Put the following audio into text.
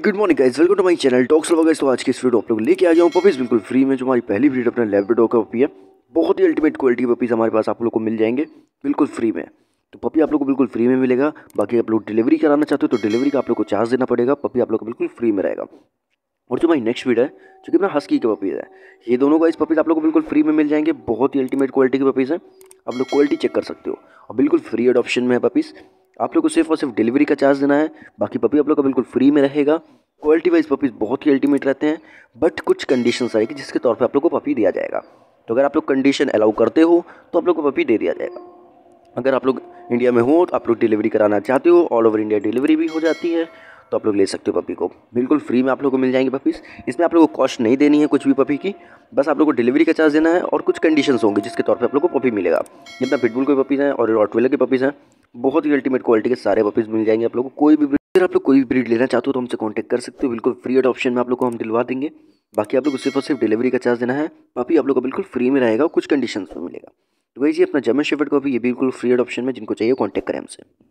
good morning guys welcome to my channel dogs lover तो आज की इस वीडियो आप लोग लेके आ जाऊँ पपीज़ बिल्कुल फ्री में जो हमारी पहली ब्रीड अपने लेबर का पपी है बहुत ही अल्टीमेट क्वालिटी की पपीज़ हमारे पास आप लोग को मिल जाएंगे बिल्कुल फ्री में तो पपी आप लोग को बिल्कुल फ्री में मिलेगा बाकी आप लोग डिलीवरी कराना चाहते हो तो डिलीवरी का आप लोग को चार्ज देना पड़ेगा पपी आप लोग को बिल्कुल फ्री में रहेगा और जो हमारी नेक्स्ट वीड है जो कि अपना हस्की के पपीज़ है ये दोनों का इस पपीज़ आप लोग को बिल्कुल फ्री में मिल जाएंगे बहुत ही अल्टीमेट क्वालिटी के पपीज़ हैं आप लोग क्वालिटी चेक कर सकते हो और बिल्कुल फ्री अडॉप्शन में है पपीज़ आप लोग को सिर्फ और सिर्फ डिलीवरी का चार्ज देना है बाकी पपी आप लोग का बिल्कुल फ्री में रहेगा क्वालिटी वाइज पपीज़ बहुत ही अल्टीमेट रहते हैं बट कुछ कंडीशन आएगी जिसके तौर पर आप लोग को पपी दिया जाएगा तो अगर आप लोग कंडीशन अलाउ करते हो तो आप लोग को पपी दे दिया जाएगा अगर आप लोग इंडिया में हो तो आप लोग डिलीवरी कराना चाहते हो ऑल ओवर इंडिया डिलीवरी भी हो जाती है तो आप लोग ले सकते हो पपी को बिल्कुल फ्री में आप लोग को मिल जाएंगे पपीज़ इसमें आप लोग को कॉस्ट नहीं देनी है कुछ भी पपी की बस आप लोग को डिलीवरी का चार्ज देना है और कुछ कंडीशंस होंगे जिसके तौर पे आप लोग को पपी मिलेगा जितना पिटबुल के पपीज़ हैं और रॉटवेलर के पपीज़ हैं बहुत ही अल्टीमेट क्वालिटी के सारे पपीज़ मिल जाएंगे आप लोग को कोई भी अगर आप लोग कोई भी ब्रीड लेना चाहते हो तो हमसे कॉन्टैक्ट कर सकते हो बिल्कुल फ्री एड ऑप्शन में आप लोग को हम दिलवा देंगे बाकी आप लोग को सिर्फ और सिर्फ डिलीवरी का चार्ज देना है बाकी आप लोग को बिल्कुल फ्री में रहेगा कुछ कंडीशन में मिलेगा तो वही जी अपना जमे शेफर्ड को भी ये बिल्कुल फ्री ऑप्शन में जिनको चाहिए कॉन्टैक्ट करें हमसे